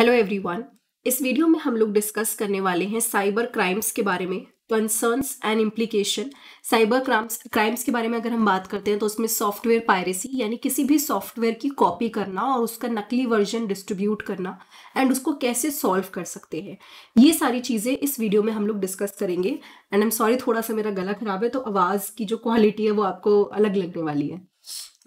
Hello everyone इस video में हम लोग डिस्कस करने वाले हैं साइबर क्राइम्स के बारे में concerns and implication cyber crimes crimes के बारे में अगर हम बात करते हैं तो उसमें सॉफ्टवेयर पायरेसी यानी किसी भी सॉफ्टवेयर की कॉपी करना और उसका नकली वर्जन डिस्ट्रीब्यूट करना एंड उसको कैसे सॉल्व कर सकते हैं ये सारी चीज़ें इस वीडियो में हम लोग डिस्कस करेंगे एंड आई एम सॉरी थोड़ा सा मेरा गला खराब है तो आवाज़ की जो क्वालिटी है वो आपको अलग लगने वाली है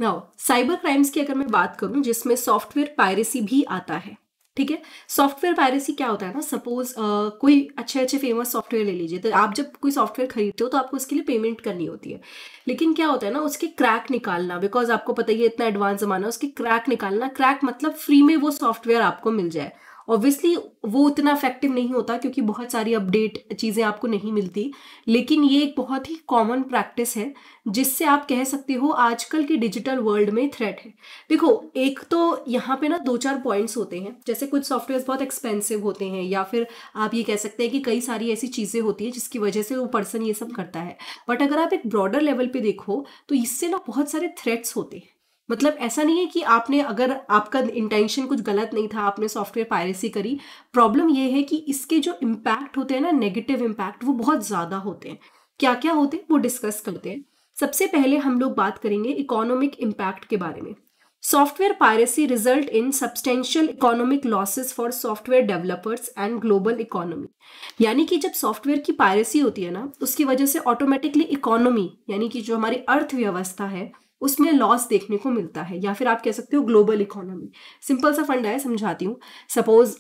नाउ साइबर क्राइम्स की अगर मैं बात करूँ जिसमें सॉफ्टवेयर पायरेसी भी आता है ठीक है सॉफ्टवेयर पायरेसी क्या होता है ना सपोज uh, कोई अच्छे अच्छे फेमस सॉफ्टवेयर ले लीजिए तो आप जब कोई सॉफ्टवेयर खरीदते हो तो आपको उसके लिए पेमेंट करनी होती है लेकिन क्या होता है ना उसके क्रैक निकालना बिकॉज आपको पता ही है इतना एडवांस जमाना है उसके क्रैक निकालना क्रैक मतलब फ्री में वो सॉफ्टवेयर आपको मिल जाए ऑब्वियसली वो उतना इफेक्टिव नहीं होता क्योंकि बहुत सारी अपडेट चीज़ें आपको नहीं मिलती लेकिन ये एक बहुत ही कॉमन प्रैक्टिस है जिससे आप कह सकते हो आजकल के डिजिटल वर्ल्ड में थ्रेट है देखो एक तो यहाँ पे ना दो चार पॉइंट्स होते हैं जैसे कुछ सॉफ्टवेयर बहुत एक्सपेंसिव होते हैं या फिर आप ये कह सकते हैं कि कई सारी ऐसी चीज़ें होती हैं जिसकी वजह से वो पर्सन ये सब करता है बट अगर आप एक ब्रॉडर लेवल पर देखो तो इससे ना बहुत सारे थ्रेट्स होते हैं मतलब ऐसा नहीं है कि आपने अगर आपका इंटेंशन कुछ गलत नहीं था आपने सॉफ्टवेयर पायरेसी करी प्रॉब्लम ये है कि इसके जो इम्पैक्ट होते हैं ना नेगेटिव इम्पैक्ट वो बहुत ज़्यादा होते हैं क्या क्या होते हैं वो डिस्कस करते हैं सबसे पहले हम लोग बात करेंगे इकोनॉमिक इम्पैक्ट के बारे में software piracy result in substantial economic losses for software developers and global economy यानी कि जब सॉफ्टवेयर की पायरेसी होती है ना उसकी वजह से ऑटोमेटिकली इकोनॉमी यानी कि जो हमारी अर्थव्यवस्था है उसमें लॉस देखने को मिलता है या फिर आप कह सकते हो ग्लोबल इकोनॉमी सिंपल सा फंड है समझाती हूँ सपोज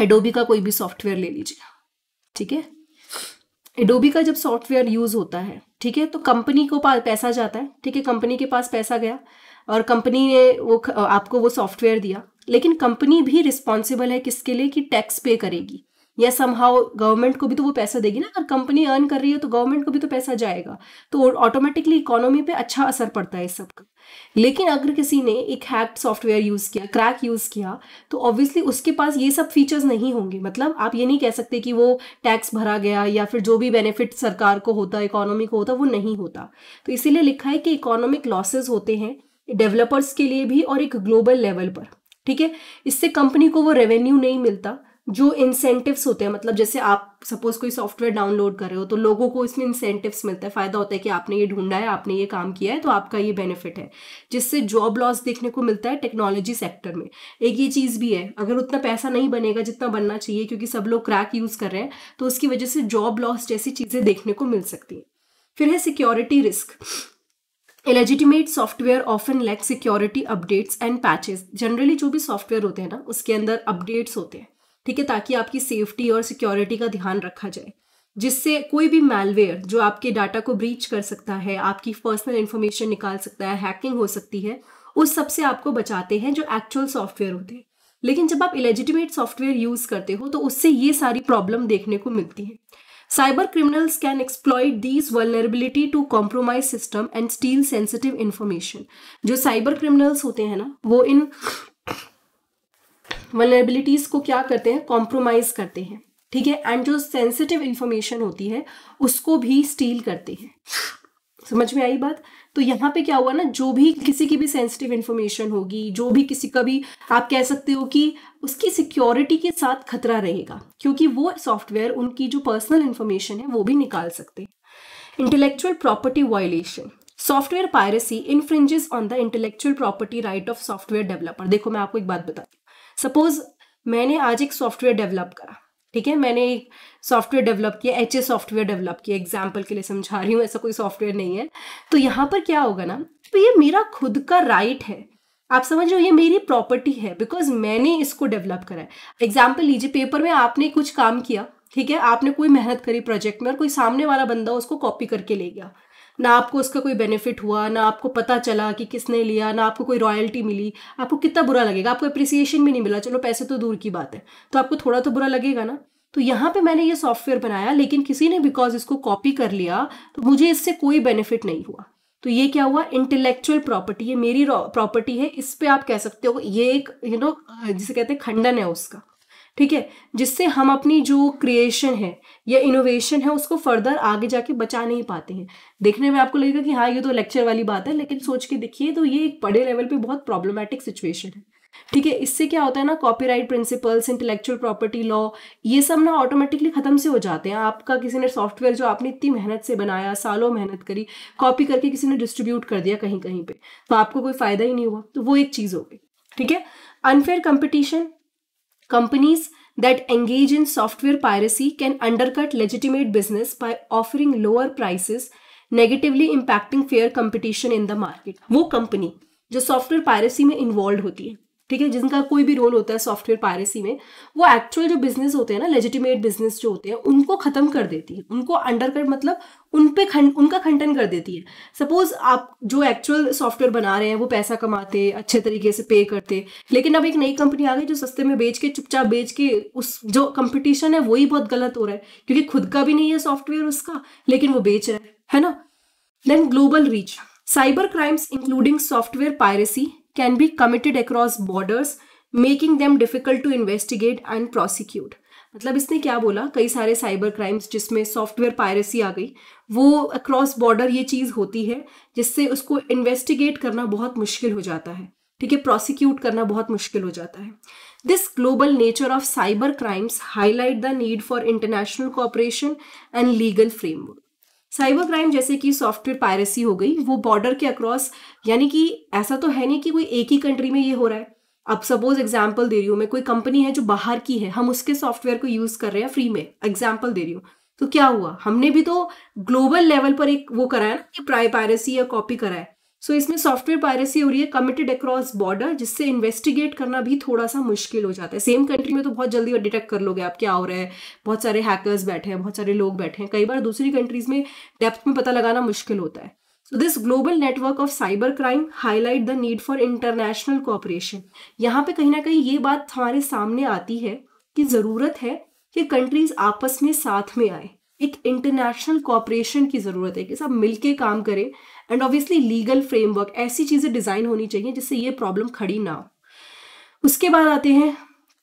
एडोबी का कोई भी सॉफ्टवेयर ले लीजिए ठीक है एडोबी का जब सॉफ्टवेयर यूज होता है ठीक है तो कंपनी को पास पैसा जाता है ठीक है कंपनी के पास पैसा गया और कंपनी ने वो आपको वो सॉफ्टवेयर दिया लेकिन कंपनी भी रिस्पॉन्सिबल है किसके लिए कि टैक्स पे करेगी या समहाउ गवर्नमेंट को भी तो वो पैसा देगी ना अगर कंपनी अर्न कर रही है तो गवर्नमेंट को भी तो पैसा जाएगा तो ऑटोमेटिकली इकोनॉमी पे अच्छा असर पड़ता है इस सब का लेकिन अगर किसी ने एक हैक सॉफ्टवेयर यूज़ किया क्रैक यूज़ किया तो ऑब्वियसली उसके पास ये सब फीचर्स नहीं होंगे मतलब आप ये नहीं कह सकते कि वो टैक्स भरा गया या फिर जो भी बेनिफिट सरकार को होता इकोनॉमी को होता वो नहीं होता तो इसीलिए लिखा है कि इकोनॉमिक लॉसेज होते हैं डेवलपर्स के लिए भी और एक ग्लोबल लेवल पर ठीक है इससे कंपनी को वो रेवेन्यू नहीं मिलता जो इंसेंटिव्स होते हैं मतलब जैसे आप सपोज कोई सॉफ्टवेयर डाउनलोड कर रहे हो तो लोगों को इसमें इंसेंटिव्स मिलता है फ़ायदा होता है कि आपने ये ढूंढा है आपने ये काम किया है तो आपका ये बेनिफिट है जिससे जॉब लॉस देखने को मिलता है टेक्नोलॉजी सेक्टर में एक ये चीज़ भी है अगर उतना पैसा नहीं बनेगा जितना बनना चाहिए क्योंकि सब लोग क्रैक यूज़ कर रहे हैं तो उसकी वजह से जॉब लॉस जैसी चीज़ें देखने को मिल सकती हैं फिर है security risk illegitimate software often lack security updates and patches generally जो भी सॉफ्टवेयर होते हैं ना उसके अंदर अपडेट्स होते हैं ठीक है ताकि आपकी सेफ्टी और सिक्योरिटी का ध्यान रखा जाए जिससे कोई भी मेलवेयर जो आपके डाटा को ब्रीच कर सकता है आपकी पर्सनल इन्फॉर्मेशन निकाल सकता है हैकिंग हो सकती है उस सब से आपको बचाते हैं जो एक्चुअल सॉफ्टवेयर होते हैं लेकिन जब आप इलेजिटिमेट सॉफ्टवेयर यूज करते हो तो उससे ये सारी प्रॉब्लम देखने को मिलती है cyber criminals can exploit these vulnerability to compromise system and steal sensitive information जो साइबर क्रिमिनल्स होते हैं ना वो इन वनरेबिलिटीज को क्या करते हैं कॉम्प्रोमाइज करते हैं ठीक है एंड जो सेंसिटिव इंफॉर्मेशन होती है उसको भी स्टील करते हैं समझ में आई बात तो यहाँ पे क्या हुआ ना जो भी किसी की भी सेंसिटिव इन्फॉर्मेशन होगी जो भी किसी का भी आप कह सकते हो कि उसकी सिक्योरिटी के साथ खतरा रहेगा क्योंकि वो सॉफ्टवेयर उनकी जो पर्सनल इन्फॉर्मेशन है वो भी निकाल सकते हैं intellectual property violation software piracy infringes on the intellectual property right of software developer देखो मैं आपको एक बात बताती सपोज मैंने आज एक सॉफ्टवेयर डेवलप करा ठीक है मैंने एक सॉफ्टवेयर डेवलप किया एच ए सॉफ्टवेयर डेवलप किया एग्जाम्पल के लिए समझा रही हूँ ऐसा कोई सॉफ्टवेयर नहीं है तो यहाँ पर क्या होगा ना तो ये मेरा खुद का राइट है आप समझ रहे हो ये मेरी प्रॉपर्टी है बिकॉज मैंने इसको डेवलप करा है एग्जाम्पल लीजिए पेपर में आपने कुछ काम किया ठीक है आपने कोई मेहनत करी प्रोजेक्ट में और कोई सामने वाला बंदा उसको कॉपी करके ले गया ना आपको उसका कोई बेनिफिट हुआ ना आपको पता चला कि किसने लिया ना आपको कोई रॉयल्टी मिली आपको कितना बुरा लगेगा आपको अप्रिसिएशन भी नहीं मिला चलो पैसे तो दूर की बात है तो आपको थोड़ा तो बुरा लगेगा ना तो यहाँ पे मैंने ये सॉफ्टवेयर बनाया लेकिन किसी ने बिकॉज इसको कॉपी कर लिया तो मुझे इससे कोई बेनिफिट नहीं हुआ तो ये क्या हुआ इंटेलेक्चुअल प्रॉपर्टी ये मेरी प्रॉपर्टी है इस पर आप कह सकते हो ये एक यू नो जिसे कहते हैं खंडन है उसका ठीक है जिससे हम अपनी जो क्रिएशन है या इनोवेशन है उसको फर्दर आगे जाके बचा नहीं पाते हैं देखने में आपको लगेगा कि हाँ ये तो लेक्चर वाली बात है लेकिन सोच के देखिए तो ये एक बड़े लेवल पे बहुत प्रॉब्लमेटिक सिचुएशन है ठीक है इससे क्या होता है ना copyright principles intellectual property law ये सब ना ऑटोमेटिकली खत्म से हो जाते हैं आपका किसी ने सॉफ्टवेयर जो आपने इतनी मेहनत से बनाया सालों मेहनत करी कॉपी करके किसी ने डिस्ट्रीब्यूट कर दिया कहीं कहीं पे तो आपको कोई फायदा ही नहीं हुआ तो वो एक चीज हो गई ठीक है unfair competition Companies that engage in software piracy can undercut legitimate business by offering lower prices, negatively impacting fair competition in the market. wo company jo software piracy mein involved hoti hai ठीक है जिनका कोई भी role होता है software piracy में वो actual जो बिजनेस होते हैं ना लेजिटिमेट बिजनेस जो होते हैं उनको खत्म कर देती है उनको अंडर कर मतलब उन पे खंड उनका खंडन कर देती है सपोज आप जो एक्चुअल सॉफ्टवेयर बना रहे हैं वो पैसा कमाते अच्छे तरीके से पे करते लेकिन अब एक नई कंपनी आ गई जो सस्ते में बेच के चुपचाप बेच के उस जो कंपटीशन है वही बहुत गलत हो रहा है क्योंकि खुद का भी नहीं है सॉफ्टवेयर उसका लेकिन वो बेच रहा है है ना then global reach cyber crimes including software piracy can be committed across borders making them difficult to investigate and prosecute मतलब इसने क्या बोला कई सारे साइबर क्राइम्स जिसमें सॉफ्टवेयर पायरेसी आ गई वो अक्रॉस बॉर्डर ये चीज़ होती है जिससे उसको इन्वेस्टिगेट करना बहुत मुश्किल हो जाता है ठीक है प्रोसिक्यूट करना बहुत मुश्किल हो जाता है this global nature of cyber crimes highlight the need for international cooperation and legal framework cyber crime जैसे कि सॉफ्टवेयर पायरेसी हो गई वो बॉर्डर के अक्रॉस यानी कि ऐसा तो है नहीं कि कोई एक ही कंट्री में ये हो रहा है अब सपोज एग्जाम्पल दे रही हूँ मैं कोई कंपनी है जो बाहर की है हम उसके सॉफ्टवेयर को यूज कर रहे हैं फ्री में एग्जाम्पल दे रही हूँ तो क्या हुआ हमने भी तो ग्लोबल लेवल पर एक वो करा है ना कि प्राई पायरेसी या कॉपी करा है सो so, इसमें सॉफ्टवेयर पायरेसी हो रही है कमिटेड अक्रॉस बॉर्डर जिससे इन्वेस्टिगेट करना भी थोड़ा सा मुश्किल हो जाता है सेम कंट्री में तो बहुत जल्दी और डिटेक्ट कर लोगे आप क्या हो रहा है बहुत सारे हैकर्स बैठे हैं बहुत सारे लोग बैठे हैं कई बार दूसरी कंट्रीज में डेप्थ में पता लगाना मुश्किल होता है so this global network of cyber crime highlight the need for international cooperation यहाँ पे कहीं ना कहीं ये बात हमारे सामने आती है कि ज़रूरत है कि कंट्रीज आपस में साथ में आए एक इंटरनेशनल कॉपरेशन की ज़रूरत है कि सब मिलके काम करें एंड ऑब्वियसली लीगल फ्रेमवर्क ऐसी चीज़ें डिज़ाइन होनी चाहिए जिससे ये प्रॉब्लम खड़ी ना हो उसके बाद आते हैं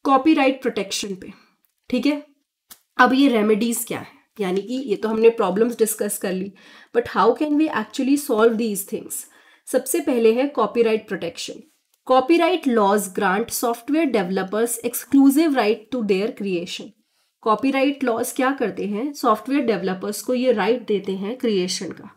कॉपीराइट प्रोटेक्शन पे ठीक है अब ये रेमेडीज़ क्या है यानी कि ये तो हमने प्रॉब्लम्स डिस्कस कर ली but how can we actually solve these things सबसे पहले है copyright protection copyright grant software developers exclusive right to to creation creation right laws क्या करते हैं सॉफ्टवेयर डेवलपर्स को ये राइट right देते हैं क्रिएशन का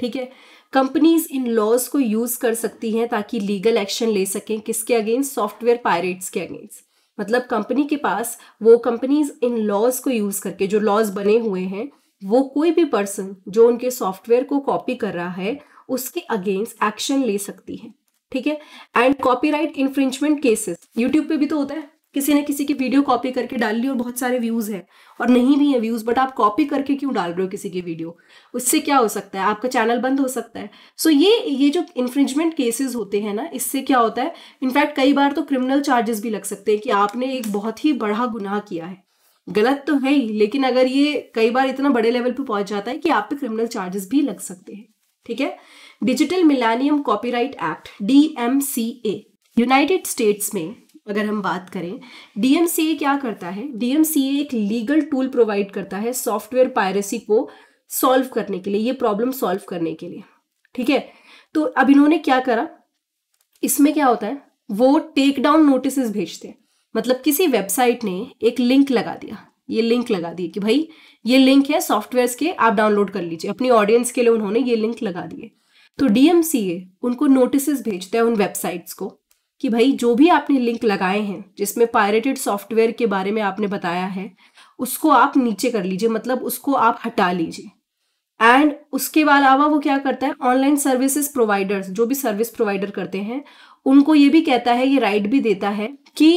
ठीक है कंपनीज इन लॉज को यूज कर सकती हैं ताकि लीगल एक्शन ले सकें किसके अगेंस्ट सॉफ्टवेयर पायरेट्स के अगेंस्ट मतलब कंपनी के पास वो कंपनीज इन लॉज को यूज करके जो लॉज बने हुए हैं वो कोई भी पर्सन जो उनके सॉफ्टवेयर को कॉपी कर रहा है उसके अगेंस्ट एक्शन ले सकती है ठीक है and copyright infringement cases YouTube पे भी तो होता है किसी ने किसी की वीडियो कॉपी करके डाल ली और बहुत सारे व्यूज है और नहीं भी है व्यूज बट आप कॉपी करके क्यों डाल रहे हो किसी की वीडियो उससे क्या हो सकता है आपका चैनल बंद हो सकता है सो so ये ये जो इन्फ्रिंजमेंट केसेस होते हैं ना इससे क्या होता है इनफैक्ट कई बार तो क्रिमिनल चार्जेस भी लग सकते हैं कि आपने एक बहुत ही बड़ा गुनाह किया है गलत तो है ही लेकिन अगर ये कई बार इतना बड़े लेवल पर पहुंच जाता है कि आप पे क्रिमिनल चार्जेस भी लग सकते हैं ठीक है digital millennium copyright act the United States में अगर हम बात करें डीएमसीए क्या करता है डीएमसीए एक लीगल टूल प्रोवाइड करता है सॉफ्टवेयर पायरेसी को सॉल्व करने के लिए ये प्रॉब्लम सॉल्व करने के लिए ठीक है तो अब इन्होंने क्या करा इसमें क्या होता है वो टेक डाउन नोटिस भेजते हैं मतलब किसी वेबसाइट ने एक लिंक लगा दिया ये लिंक लगा दिए कि भाई ये लिंक है सॉफ्टवेयर्स के आप डाउनलोड कर लीजिए अपनी ऑडियंस के लिए उन्होंने ये लिंक लगा दिए तो डीएमसीए उनको नोटिस भेजता है उन वेबसाइट्स को कि भाई जो भी आपने लिंक लगाए हैं जिसमें पायरेटेड सॉफ्टवेयर के बारे में आपने बताया है उसको आप नीचे कर लीजिए मतलब उसको आप हटा लीजिए एंड उसके अलावा वो क्या करता है ऑनलाइन सर्विसेज प्रोवाइडर्स जो भी सर्विस प्रोवाइडर करते हैं उनको ये भी कहता है ये राइट भी देता है कि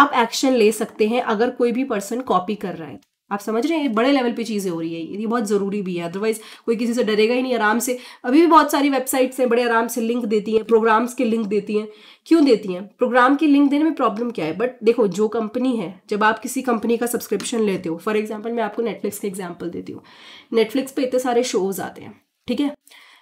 आप एक्शन ले सकते हैं अगर कोई भी पर्सन कॉपी कर रहा है आप समझ रहे हैं ये बड़े लेवल पे चीज़ें हो रही है ये बहुत ज़रूरी भी है अदरवाइज कोई किसी से डरेगा ही नहीं आराम से अभी भी बहुत सारी वेबसाइट्स हैं बड़े आराम से लिंक देती हैं प्रोग्राम्स के लिंक देती हैं क्यों देती हैं प्रोग्राम की लिंक देने में प्रॉब्लम क्या है बट देखो जो कंपनी है जब आप किसी कंपनी का सब्सक्रिप्शन लेते हो फॉर एग्जाम्पल मैं आपको नेटफ्लिक्स के एग्जाम्पल देती हूँ नेटफ्लिक्स पर इतने सारे शोज़ आते हैं ठीक है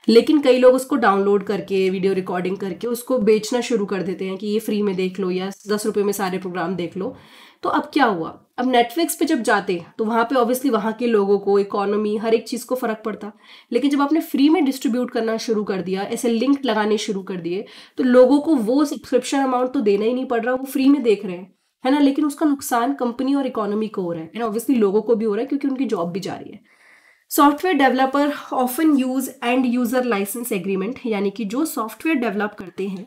लेकिन कई लोग उसको डाउनलोड करके वीडियो रिकॉर्डिंग करके उसको बेचना शुरू कर देते हैं कि ये फ्री में देख लो या दस रुपये में सारे प्रोग्राम देख लो तो अब क्या हुआ अब नेटफ्लिक्स पे जब जाते तो वहाँ पे ऑब्वियसली वहाँ के लोगों को इकोनॉमी हर एक चीज़ को फ़र्क पड़ता लेकिन जब आपने फ्री में डिस्ट्रीब्यूट करना शुरू कर दिया ऐसे लिंक लगाने शुरू कर दिए तो लोगों को वो सब्सक्रिप्शन अमाउंट तो देना ही नहीं पड़ रहा वो फ्री में देख रहे हैं है ना लेकिन उसका नुकसान कंपनी और इकोनॉमी को हो रहा है एंड ऑब्वियसली लोगों को भी हो रहा है क्योंकि उनकी जॉब भी जा रही है software developer often use end user license agreement यानी कि जो सॉफ्टवेयर डेवलप करते हैं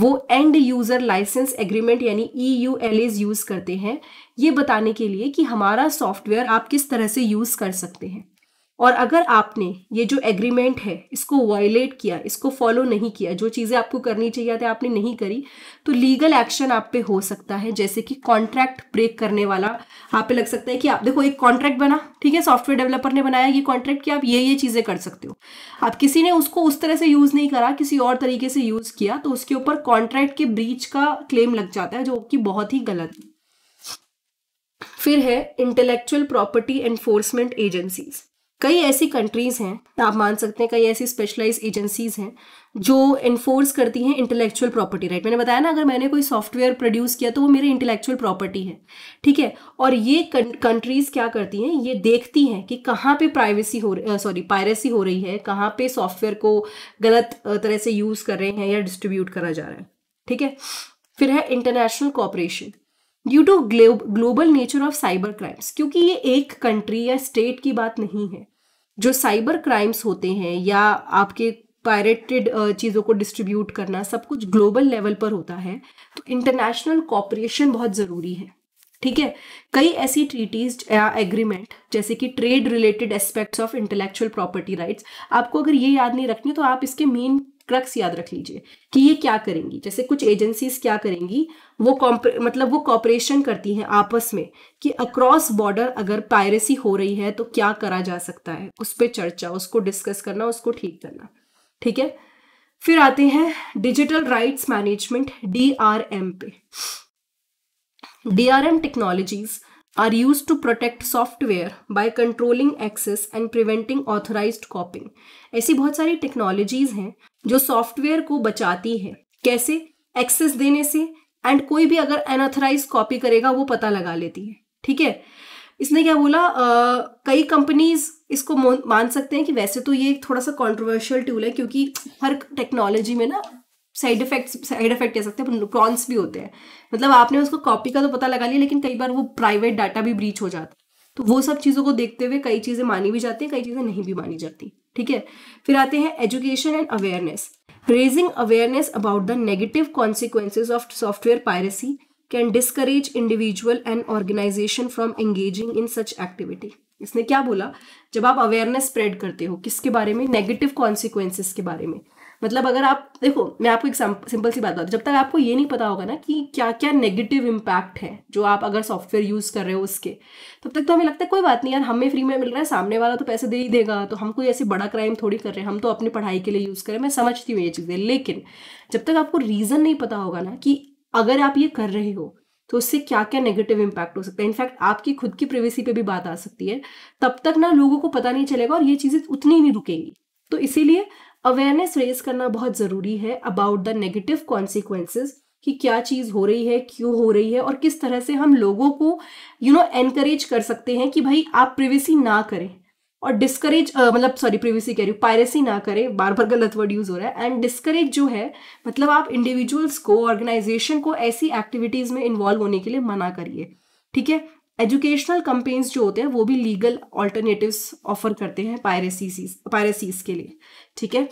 वो एंड यूज़र लाइसेंस एग्रीमेंट यानी E U L A as करते हैं ये बताने के लिए कि हमारा सॉफ्टवेयर आप किस तरह से यूज़ कर सकते हैं और अगर आपने ये जो एग्रीमेंट है इसको वायलेट किया इसको फॉलो नहीं किया जो चीज़ें आपको करनी चाहिए थे आपने नहीं करी तो लीगल एक्शन आप पे हो सकता है जैसे कि कॉन्ट्रैक्ट ब्रेक करने वाला आप पे लग सकता है कि आप देखो एक कॉन्ट्रैक्ट बना ठीक है सॉफ्टवेयर डेवलपर ने बनाया ये कॉन्ट्रैक्ट कि आप ये ये चीज़ें कर सकते हो आप किसी ने उसको उस तरह से यूज़ नहीं करा किसी और तरीके से यूज़ किया तो उसके ऊपर कॉन्ट्रैक्ट के ब्रीच का क्लेम लग जाता है जो कि बहुत ही गलत है फिर है इंटेलेक्चुअल प्रॉपर्टी एनफोर्समेंट एजेंसीज़ कई ऐसी कंट्रीज़ हैं आप मान सकते हैं कई ऐसी स्पेशलाइज एजेंसीज हैं जो इन्फोर्स करती हैं इंटेलेक्चुअल प्रॉपर्टी राइट मैंने बताया ना अगर मैंने कोई सॉफ्टवेयर प्रोड्यूस किया तो वो मेरे इंटेलेक्चुअल प्रॉपर्टी है ठीक है और ये कंट्रीज़ क्या करती हैं ये देखती हैं कि कहाँ पे प्राइवेसी हो सॉरी पायरेसी हो रही है कहाँ पे सॉफ्टवेयर को गलत तरह से यूज़ कर रहे हैं या डिस्ट्रीब्यूट करा जा रहा है ठीक है फिर है international cooperation due to global nature of cyber crimes क्योंकि ये एक कंट्री या स्टेट की बात नहीं है जो साइबर क्राइम्स होते हैं या आपके पायरेटेड चीज़ों को डिस्ट्रीब्यूट करना सब कुछ ग्लोबल लेवल पर होता है तो इंटरनेशनल कॉपरेशन बहुत ज़रूरी है ठीक है कई ऐसी ट्रीटीज या एग्रीमेंट जैसे कि trade related aspects of intellectual property rights आपको अगर ये याद नहीं रखनी तो आप इसके मेन क्रक्स याद रख लीजिए कि ये क्या करेंगी जैसे कुछ एजेंसीज क्या करेंगी वो मतलब वो कॉपरेशन करती हैं आपस में कि अक्रॉस बॉर्डर अगर पायरेसी हो रही है तो क्या करा जा सकता है उस पर चर्चा उसको डिस्कस करना उसको ठीक करना ठीक है फिर आते हैं डिजिटल राइट्स मैनेजमेंट डी पे DRM technologies are used to protect software by controlling access and preventing authorize copying ऐसी बहुत सारी टेक्नोलॉजीज हैं जो सॉफ्टवेयर को बचाती है कैसे एक्सेस देने से एंड कोई भी अगर अनऑथराइज कॉपी करेगा वो पता लगा लेती है ठीक है इसने क्या बोला आ, कई कंपनीज इसको मान सकते हैं कि वैसे तो ये थोड़ा सा कॉन्ट्रोवर्शियल टूल है क्योंकि हर टेक्नोलॉजी में ना साइड इफेक्ट साइड इफेक्ट कह सकते हैं प्रॉन्स भी होते हैं मतलब आपने उसको कॉपी का तो पता लगा लिया लेकिन कई बार वो प्राइवेट डाटा भी ब्रीच हो जाता तो वो सब चीज़ों को देखते हुए कई चीज़ें मानी भी जाती हैं कई चीज़ें नहीं भी मानी जाती ठीक है फिर आते हैं education and awareness raising awareness about the negative consequences of software piracy can discourage individual and organization from engaging in such activity इसने क्या बोला जब आप अवेयरनेस स्प्रेड करते हो किसके बारे में नेगेटिव कॉन्सिक्वेंसेस के बारे में मतलब अगर आप देखो मैं आपको एक सिंपल सी बात बताती जब तक आपको ये नहीं पता होगा ना कि क्या क्या नेगेटिव इम्पैक्ट है जो आप अगर सॉफ्टवेयर यूज़ कर रहे हो उसके तब तक तो हमें लगता है कोई बात नहीं यार हमें फ्री में मिल रहा है सामने वाला तो पैसे दे ही देगा तो हम कोई ऐसे बड़ा क्राइम थोड़ी कर रहे हैं हम तो अपनी पढ़ाई के लिए यूज़ करें मैं समझती हूँ ये चीज़ें लेकिन जब तक आपको रीज़न नहीं पता होगा ना कि अगर आप ये कर रहे हो तो उससे क्या क्या नेगेटिव इम्पैक्ट हो सकता है इनफैक्ट आपकी खुद की प्रिवेसी पे भी बात आ सकती है तब तक ना लोगों को पता नहीं चलेगा और ये चीज़ें उतनी नहीं रुकेंगी तो इसीलिए अवेयरनेस रेज करना बहुत ज़रूरी है अबाउट द नेगेटिव कॉन्सिक्वेंसेज कि क्या चीज़ हो रही है क्यों हो रही है और किस तरह से हम लोगों को यू नो एनकरेज कर सकते हैं कि भाई आप प्रिवेसी ना करें और डिस्करेज मतलब सॉरी प्रिवेसी कह रही हूँ पायरेसी ना करें बार बार गलत वर्ड यूज़ हो रहा है एंड डिस्करेज जो है मतलब आप इंडिविजुअल्स को ऑर्गेनाइजेशन को ऐसी एक्टिविटीज़ में इन्वॉल्व होने के लिए मना करिए ठीक है एजुकेशनल कंपेन्स जो होते हैं वो भी लीगल ऑल्टरनेटिव ऑफर करते हैं पायरेसी पायरेसीज के लिए ठीक है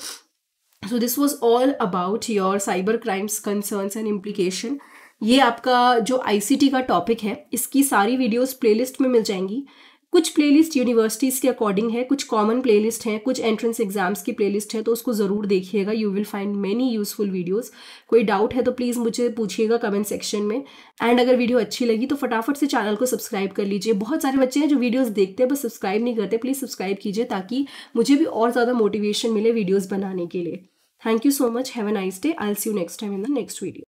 so this was all about your cyber crimes concern and implication ये आपका जो आईसीटी का टॉपिक है इसकी सारी वीडियोस प्लेलिस्ट में मिल जाएंगी कुछ प्लेलिस्ट यूनिवर्सिटीज़ के अकॉर्डिंग है कुछ कॉमन प्लेलिस्ट हैं कुछ एंट्रेंस एग्जाम्स की प्लेलिस्ट है तो उसको ज़रूर देखिएगा you will find many useful videos कोई डाउट है तो प्लीज़ मुझे पूछिएगा कमेंट सेक्शन में एंड अगर वीडियो अच्छी लगी तो फटाफट से चैनल को सब्सक्राइब कर लीजिए बहुत सारे बच्चे हैं जो वीडियोज़ देखते हैं बस सब्सक्राइब नहीं करते प्लीज़ सब्सक्राइब कीजिए ताकि मुझे भी और ज़्यादा मोटिवेशन मिले वीडियोज़ बनाने के लिए thank you so much have a nice day I see you next time in the next video